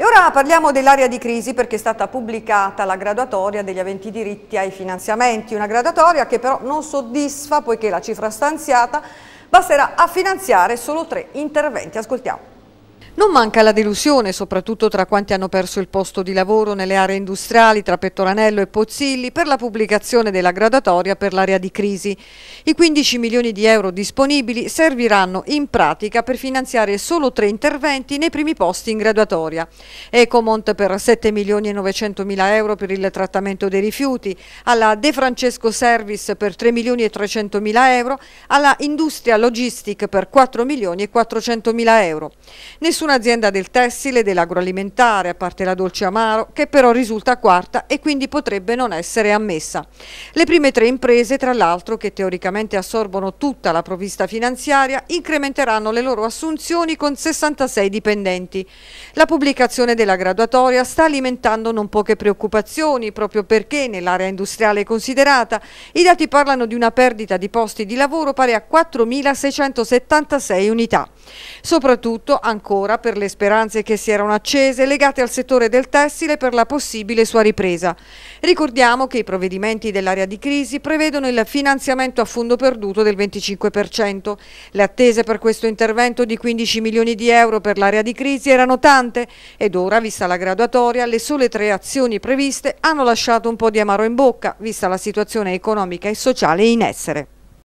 E ora parliamo dell'area di crisi perché è stata pubblicata la graduatoria degli aventi diritti ai finanziamenti, una graduatoria che però non soddisfa poiché la cifra stanziata basterà a finanziare solo tre interventi. Ascoltiamo. Non manca la delusione, soprattutto tra quanti hanno perso il posto di lavoro nelle aree industriali tra Pettoranello e Pozzilli per la pubblicazione della gradatoria per l'area di crisi. I 15 milioni di euro disponibili serviranno in pratica per finanziare solo tre interventi nei primi posti in graduatoria. Ecomont per 7 milioni e 900 mila euro per il trattamento dei rifiuti, alla De Francesco Service per 3 milioni e 300 mila euro, alla Industria Logistic per 4 milioni e 400 mila euro. Nessun azienda del tessile, e dell'agroalimentare, a parte la dolce amaro, che però risulta quarta e quindi potrebbe non essere ammessa. Le prime tre imprese, tra l'altro, che teoricamente assorbono tutta la provvista finanziaria, incrementeranno le loro assunzioni con 66 dipendenti. La pubblicazione della graduatoria sta alimentando non poche preoccupazioni, proprio perché nell'area industriale considerata i dati parlano di una perdita di posti di lavoro pari a 4.676 unità. Soprattutto ancora per le speranze che si erano accese legate al settore del tessile per la possibile sua ripresa. Ricordiamo che i provvedimenti dell'area di crisi prevedono il finanziamento a fondo perduto del 25%. Le attese per questo intervento di 15 milioni di euro per l'area di crisi erano tante ed ora, vista la graduatoria, le sole tre azioni previste hanno lasciato un po' di amaro in bocca, vista la situazione economica e sociale in essere.